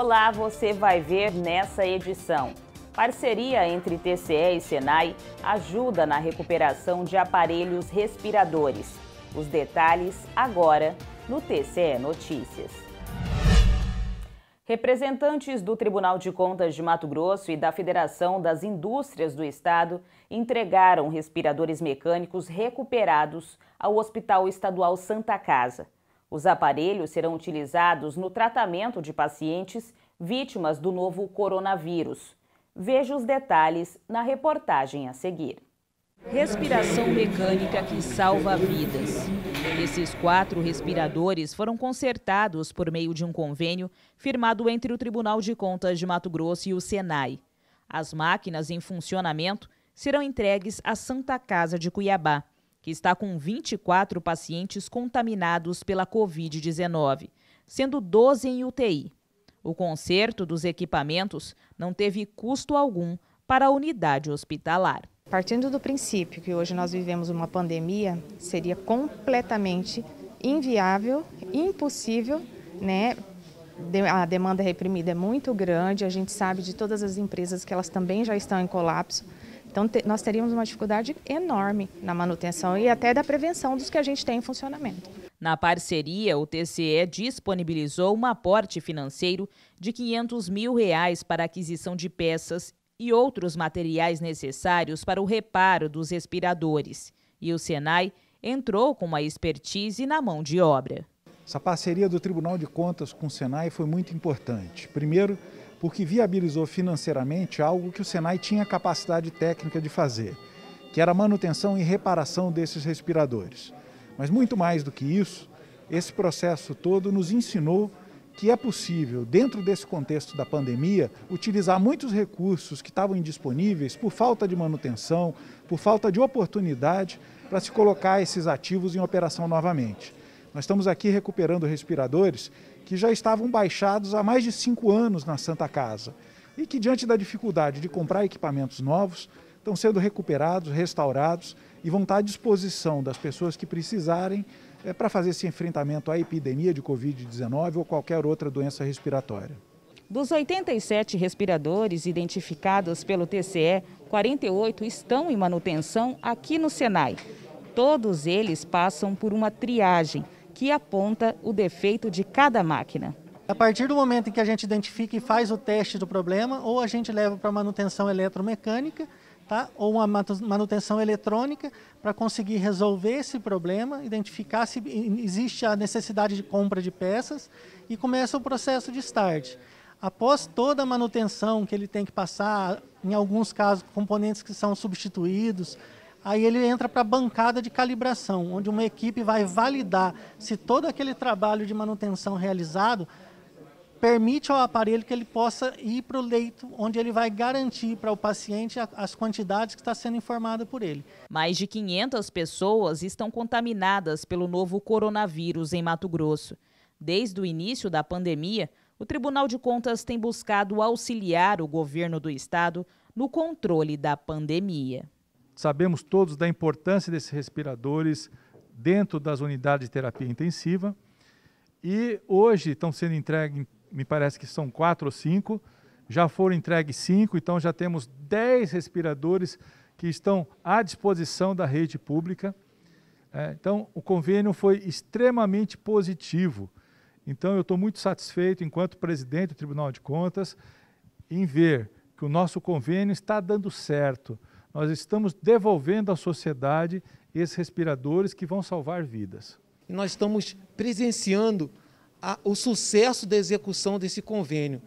Olá, você vai ver nessa edição. Parceria entre TCE e Senai ajuda na recuperação de aparelhos respiradores. Os detalhes agora no TCE Notícias. Representantes do Tribunal de Contas de Mato Grosso e da Federação das Indústrias do Estado entregaram respiradores mecânicos recuperados ao Hospital Estadual Santa Casa. Os aparelhos serão utilizados no tratamento de pacientes vítimas do novo coronavírus. Veja os detalhes na reportagem a seguir. Respiração mecânica que salva vidas. Esses quatro respiradores foram consertados por meio de um convênio firmado entre o Tribunal de Contas de Mato Grosso e o Senai. As máquinas em funcionamento serão entregues à Santa Casa de Cuiabá que está com 24 pacientes contaminados pela Covid-19, sendo 12 em UTI. O conserto dos equipamentos não teve custo algum para a unidade hospitalar. Partindo do princípio que hoje nós vivemos uma pandemia, seria completamente inviável, impossível, né? A demanda reprimida é muito grande, a gente sabe de todas as empresas que elas também já estão em colapso. Então, te, nós teríamos uma dificuldade enorme na manutenção e até da prevenção dos que a gente tem em funcionamento. Na parceria, o TCE disponibilizou um aporte financeiro de 500 mil reais para aquisição de peças e outros materiais necessários para o reparo dos respiradores. E o Senai entrou com uma expertise na mão de obra. Essa parceria do Tribunal de Contas com o Senai foi muito importante. Primeiro, porque viabilizou financeiramente algo que o Senai tinha capacidade técnica de fazer, que era a manutenção e reparação desses respiradores. Mas muito mais do que isso, esse processo todo nos ensinou que é possível, dentro desse contexto da pandemia, utilizar muitos recursos que estavam indisponíveis por falta de manutenção, por falta de oportunidade, para se colocar esses ativos em operação novamente. Nós estamos aqui recuperando respiradores que já estavam baixados há mais de cinco anos na Santa Casa e que, diante da dificuldade de comprar equipamentos novos, estão sendo recuperados, restaurados e vão estar à disposição das pessoas que precisarem é, para fazer esse enfrentamento à epidemia de Covid-19 ou qualquer outra doença respiratória. Dos 87 respiradores identificados pelo TCE, 48 estão em manutenção aqui no Senai. Todos eles passam por uma triagem que aponta o defeito de cada máquina. A partir do momento em que a gente identifica e faz o teste do problema, ou a gente leva para manutenção eletromecânica, tá? ou uma manutenção eletrônica, para conseguir resolver esse problema, identificar se existe a necessidade de compra de peças e começa o processo de start. Após toda a manutenção que ele tem que passar, em alguns casos, componentes que são substituídos, Aí ele entra para a bancada de calibração, onde uma equipe vai validar se todo aquele trabalho de manutenção realizado permite ao aparelho que ele possa ir para o leito, onde ele vai garantir para o paciente as quantidades que está sendo informada por ele. Mais de 500 pessoas estão contaminadas pelo novo coronavírus em Mato Grosso. Desde o início da pandemia, o Tribunal de Contas tem buscado auxiliar o governo do estado no controle da pandemia. Sabemos todos da importância desses respiradores dentro das unidades de terapia intensiva. E hoje estão sendo entregues, me parece que são quatro ou cinco, já foram entregues cinco, então já temos dez respiradores que estão à disposição da rede pública. É, então, o convênio foi extremamente positivo. Então, eu estou muito satisfeito, enquanto presidente do Tribunal de Contas, em ver que o nosso convênio está dando certo nós estamos devolvendo à sociedade esses respiradores que vão salvar vidas. Nós estamos presenciando a, o sucesso da execução desse convênio.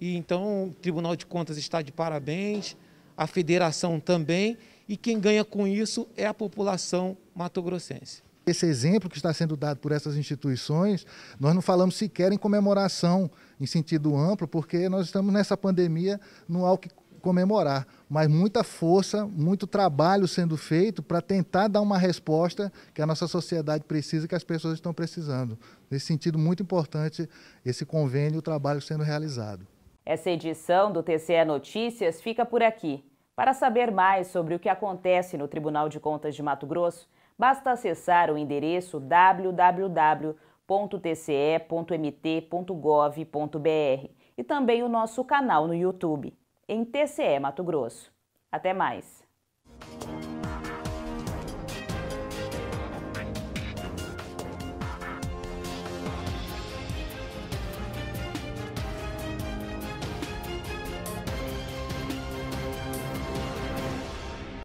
E então o Tribunal de Contas está de parabéns, a federação também, e quem ganha com isso é a população matogrossense. Esse exemplo que está sendo dado por essas instituições, nós não falamos sequer em comemoração em sentido amplo, porque nós estamos nessa pandemia no algo comemorar, mas muita força, muito trabalho sendo feito para tentar dar uma resposta que a nossa sociedade precisa, e que as pessoas estão precisando. Nesse sentido, muito importante esse convênio e o trabalho sendo realizado. Essa edição do TCE Notícias fica por aqui. Para saber mais sobre o que acontece no Tribunal de Contas de Mato Grosso, basta acessar o endereço www.tce.mt.gov.br e também o nosso canal no YouTube em TCE Mato Grosso. Até mais!